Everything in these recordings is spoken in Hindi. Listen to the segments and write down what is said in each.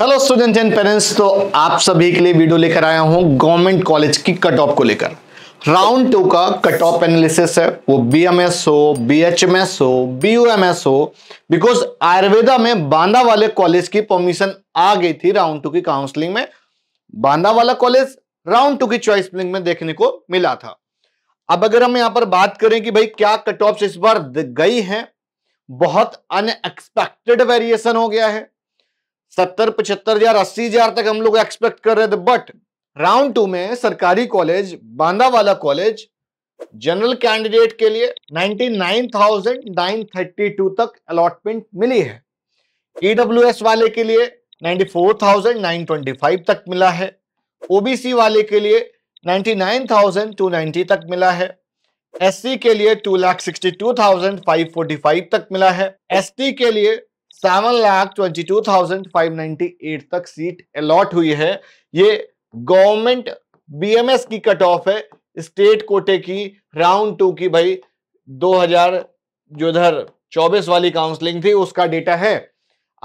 हेलो स्टूडेंट्स एंड पेरेंट्स तो आप सभी के लिए वीडियो लेकर आया हूं गवर्नमेंट कॉलेज की कट ऑफ को लेकर राउंड टू का कट ऑफ एनालिसिस है वो बी एम एस हो बी एच एम एस हो बी यू एम एस हो बिकॉज आयुर्वेदा में बांदा वाले कॉलेज की परमिशन आ गई थी राउंड टू की काउंसलिंग में बांदा वाला कॉलेज राउंड टू की चॉइस प्लिंग में देखने को मिला था अब अगर हम यहाँ पर बात करें कि भाई क्या कट ऑफ इस बार गई है बहुत अनएक्सपेक्टेड वेरिएशन हो गया है सत्तर पचहत्तर हजार अस्सी हजार तक हम लोग एक्सपेक्ट कर रहे थे बट राउंड टू में सरकारी कॉलेज बांदा वाला कॉलेज जनरल कैंडिडेट के लिए 99,932 तक अलॉटमेंट मिली है ईडब्ल्यूएस e वाले के लिए 94,925 तक मिला है ओबीसी वाले के लिए 99,290 तक मिला है एससी के लिए 2,62,545 तक मिला है एसटी के लिए seven lakh twenty two thousand five ninety eight तक सीट अलॉट हुई है ये गवर्नमेंट बीएमएस की कट ऑफ है स्टेट कोटे की राउंड टू की भाई 2000 जो इधर चौबीस वाली काउंसलिंग थी उसका डेटा है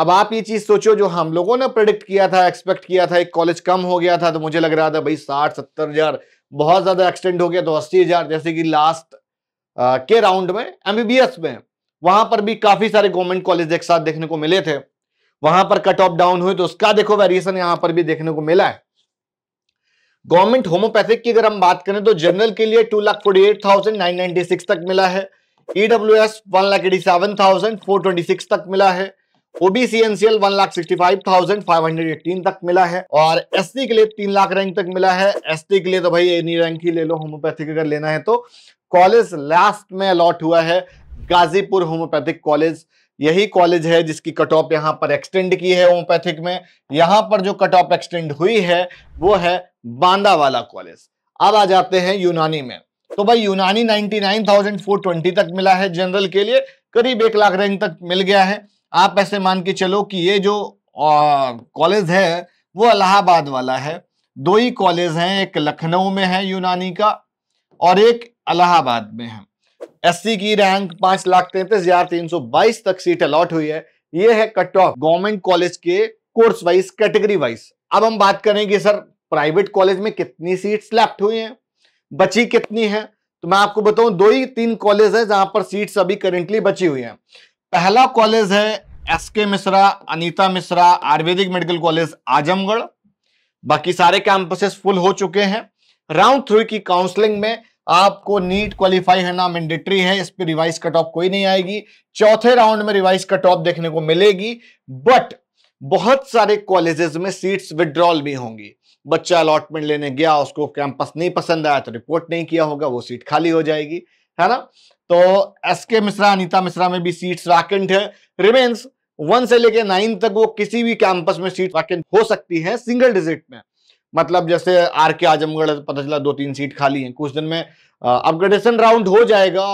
अब आप ये चीज सोचो जो हम लोगों ने प्रिडिक्ट किया था एक्सपेक्ट किया था एक कॉलेज कम हो गया था तो मुझे लग रहा था भाई साठ सत्तर हजार बहुत ज्यादा एक्सटेंड हो गया तो अस्सी हजार जैसे कि लास्ट आ, के राउंड में एमबीबीएस में वहां पर भी काफी सारे गवर्नमेंट कॉलेज एक साथ देखने को मिले थे वहां पर कट ऑफ डाउन हुई तो उसका देखो वेरिएशन यहां पर भी देखने को मिला है गवर्नमेंट होम्योपैथिक की अगर हम बात करें तो जनरल के लिए two lakh forty eight thousand nine ninety six तक मिला है E W S one lakh eighty seven thousand four twenty six तक मिला है OBC NCL one lakh sixty five thousand five hundred eighteen तक मिला है और एस के लिए तीन लाख रैंक तक मिला है एस के लिए तो भाई एनी रैंक ही ले लो होम्योपैथिक अगर लेना है तो कॉलेज लास्ट में अलॉट हुआ है गाजीपुर होम्योपैथिक कॉलेज यही कॉलेज है जिसकी कट ऑफ यहाँ पर एक्सटेंड की है होम्योपैथिक में यहाँ पर जो कट ऑफ एक्सटेंड हुई है वो है बांदा वाला कॉलेज अब आ जाते हैं यूनानी में तो भाई यूनानी 99,420 तक मिला है जनरल के लिए करीब एक लाख रैंक तक मिल गया है आप ऐसे मान के चलो कि ये जो कॉलेज है वो अलाहाबाद वाला है दो ही कॉलेज हैं एक लखनऊ में है यूनानी का और एक अलाहाबाद में है एससी की रैंक पांच लाख तैतीस हजार तीन सौ बाईस तक सीट अलॉट हुई है ये है कट ऑफ गवर्नमेंट कॉलेज के कोर्स वाइज कैटेगरी वाइज अब हम बात करेंगे सर प्राइवेट कॉलेज में कितनी सीट्स लेफ्ट हुई हैं बची कितनी है तो मैं आपको बताऊं दो ही तीन कॉलेज है जहां पर सीट्स अभी करेंटली बची हुई हैं पहला कॉलेज है S K Mishra Anita Mishra Ayurvedic medical college Azamgarh बाकी सारे कैंपसेस फुल हो चुके हैं राउंड थ्री की काउंसलिंग में आपको नीट क्वालिफाई होना मैंडेटरी है इस पर रिवाइज कट ऑफ कोई नहीं आएगी चौथे राउंड में रिवाइज कट ऑफ देखने को मिलेगी बट बहुत सारे कॉलेजेस में सीट्स विड्रॉल भी होंगी बच्चा अलॉटमेंट लेने गया उसको कैंपस नहीं पसंद आया तो रिपोर्ट नहीं किया होगा वो सीट खाली हो जाएगी है ना तो एस के मिश्रा अनिता मिश्रा में भी सीट्स वैकेंट है रिमेन्स वन से लेके नाइन तक वो किसी भी कैंपस में सीट वैकेंट हो सकती है सिंगल डिजिट में मतलब जैसे आर के आजमगढ़ पता चला दो तीन सीट खाली हैं कुछ दिन में अपग्रेडेशन राउंड हो जाएगा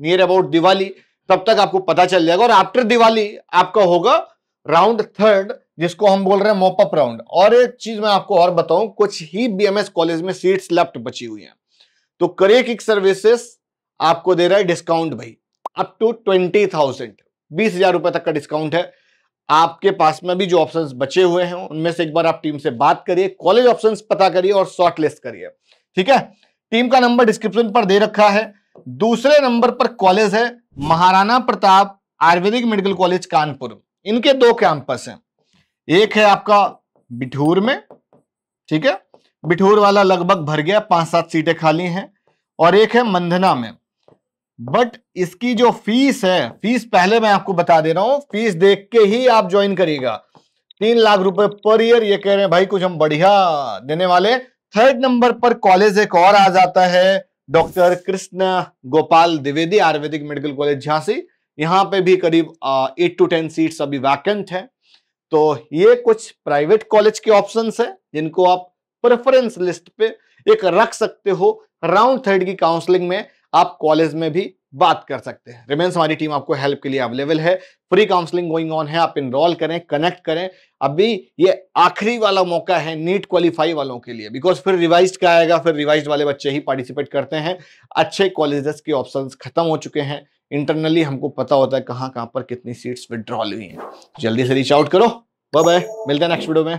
नियर अबाउट दिवाली तब तक आपको पता चल जाएगा और आफ्टर दिवाली आपका होगा राउंड थर्ड जिसको हम बोल रहे हैं मोपअप राउंड और एक चीज मैं आपको और बताऊं कुछ ही बीएमएस कॉलेज में सीट्स लेफ्ट बची हुई हैं तो करियर किक सर्विसेस आपको दे रहा है डिस्काउंट भाई अप टू ट्वेंटी थाउजेंड बीस हजार रुपए तक का डिस्काउंट है आपके पास में भी जो ऑप्शंस बचे हुए हैं उनमें से एक बार आप टीम से बात करिए कॉलेज ऑप्शंस पता करिए और शॉर्टलिस्ट करिए ठीक है टीम का नंबर डिस्क्रिप्शन पर दे रखा है दूसरे नंबर पर कॉलेज है महाराणा प्रताप आयुर्वेदिक मेडिकल कॉलेज कानपुर इनके दो कैंपस हैं एक है आपका बिठूर में ठीक है बिठूर वाला लगभग भर गया पांच सात सीटें खाली हैं और एक है मंधना में बट इसकी जो फीस है फीस पहले मैं आपको बता दे रहा हूं फीस देख के ही आप ज्वाइन करिएगा तीन लाख रुपए पर ईयर ये कह रहे हैं भाई कुछ हम बढ़िया देने वाले थर्ड नंबर पर कॉलेज एक और आ जाता है doctor Krishna Gopal Dwivedi Ayurvedic medical college Jhansi यहाँ पे भी करीब एट टू टेन सीट्स अभी वैकेंट है तो ये कुछ प्राइवेट कॉलेज के ऑप्शन है जिनको आप प्रेफरेंस लिस्ट पे एक रख सकते हो राउंड थर्ड की काउंसलिंग में आप कॉलेज में भी बात कर सकते हैं रिमेंस हमारी टीम आपको हेल्प के लिए अवेलेबल है फ्री काउंसलिंग गोइंग ऑन है आप इनरोल करें कनेक्ट करें अभी ये आखिरी वाला मौका है नीट क्वालिफाई वालों के लिए बिकॉज फिर रिवाइज का आएगा फिर रिवाइज वाले बच्चे ही पार्टिसिपेट करते हैं अच्छे कॉलेजेस के ऑप्शन खत्म हो चुके हैं इंटरनली हमको पता होता है कहाँ कहाँ पर कितनी सीट्स विदड्रॉल हुई हैं जल्दी से रीच आउट करो बाय बाय मिलते हैं नेक्स्ट वीडियो में